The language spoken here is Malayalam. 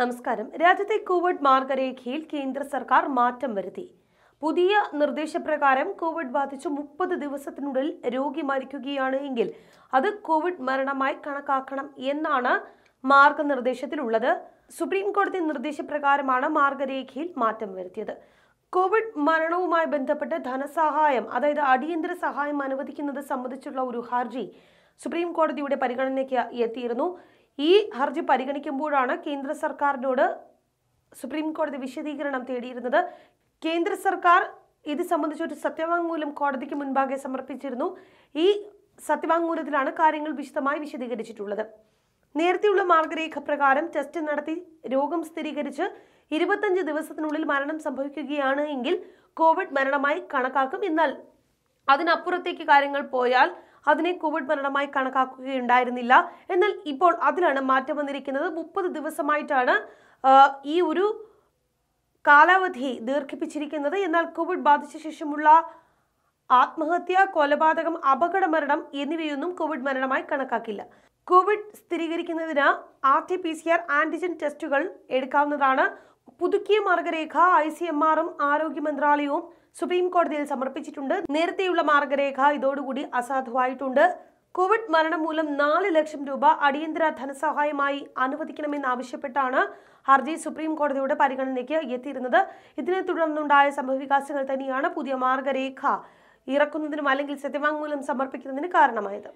നമസ്കാരം രാജ്യത്തെ കോവിഡ് മാർഗരേഖയിൽ കേന്ദ്ര സർക്കാർ മാറ്റം വരുത്തി പുതിയ നിർദ്ദേശപ്രകാരം കോവിഡ് ബാധിച്ച് മുപ്പത് ദിവസത്തിനുള്ളിൽ രോഗി മരിക്കുകയാണ് എങ്കിൽ അത് കോവിഡ് മരണമായി കണക്കാക്കണം എന്നാണ് മാർഗനിർദ്ദേശത്തിലുള്ളത് സുപ്രീം കോടതി നിർദ്ദേശപ്രകാരമാണ് മാർഗരേഖയിൽ മാറ്റം വരുത്തിയത് കോവിഡ് മരണവുമായി ബന്ധപ്പെട്ട് ധനസഹായം അതായത് അടിയന്തര സഹായം അനുവദിക്കുന്നത് സംബന്ധിച്ചുള്ള ഒരു ഹർജി സുപ്രീം കോടതിയുടെ പരിഗണനയ്ക്ക് എത്തിയിരുന്നു ഈ ഹർജി പരിഗണിക്കുമ്പോഴാണ് കേന്ദ്ര സർക്കാരിനോട് സുപ്രീം കോടതി വിശദീകരണം തേടിയിരുന്നത് കേന്ദ്ര സർക്കാർ ഇത് സംബന്ധിച്ച് ഒരു സത്യവാങ്മൂലം കോടതിക്ക് മുൻപാകെ സമർപ്പിച്ചിരുന്നു ഈ സത്യവാങ്മൂലത്തിലാണ് കാര്യങ്ങൾ വിശദമായി വിശദീകരിച്ചിട്ടുള്ളത് നേരത്തെയുള്ള മാർഗരേഖ പ്രകാരം ടെസ്റ്റ് നടത്തി രോഗം സ്ഥിരീകരിച്ച് ഇരുപത്തഞ്ച് ദിവസത്തിനുള്ളിൽ മരണം സംഭവിക്കുകയാണ് എങ്കിൽ കോവിഡ് മരണമായി കണക്കാക്കും എന്നാൽ അതിനപ്പുറത്തേക്ക് കാര്യങ്ങൾ പോയാൽ അതിനെ കോവിഡ് മരണമായി കണക്കാക്കുകയുണ്ടായിരുന്നില്ല എന്നാൽ ഇപ്പോൾ അതിലാണ് മാറ്റം വന്നിരിക്കുന്നത് മുപ്പത് ദിവസമായിട്ടാണ് ഈ ഒരു കാലാവധി ദീർഘിപ്പിച്ചിരിക്കുന്നത് എന്നാൽ കോവിഡ് ബാധിച്ച ശേഷമുള്ള ആത്മഹത്യ കൊലപാതകം അപകട മരണം എന്നിവയൊന്നും കോവിഡ് മരണമായി കണക്കാക്കില്ല കോവിഡ് സ്ഥിരീകരിക്കുന്നതിന് R T P C R antigen ടെസ്റ്റുകൾ എടുക്കാവുന്നതാണ് പുതുക്കിയ മാർഗരേഖ ഐ സി എം ആറും ആരോഗ്യ മന്ത്രാലയവും സുപ്രീം കോടതിയിൽ സമർപ്പിച്ചിട്ടുണ്ട് നേരത്തെയുള്ള മാർഗരേഖ ഇതോടുകൂടി അസാധുവായിട്ടുണ്ട് കോവിഡ് മരണം മൂലം നാല് ലക്ഷം രൂപ അടിയന്തര ധനസഹായമായി അനുവദിക്കണമെന്നാവശ്യപ്പെട്ടാണ് ഹർജി സുപ്രീം കോടതിയുടെ പരിഗണനയ്ക്ക് എത്തിയിരുന്നത് ഇതിനെ തുടർന്നുണ്ടായ സംഭവവികാസങ്ങൾ തന്നെയാണ് പുതിയ മാർഗരേഖ ഇറക്കുന്നതിനും അല്ലെങ്കിൽ സത്യവാങ്മൂലം സമർപ്പിക്കുന്നതിന് കാരണമായത്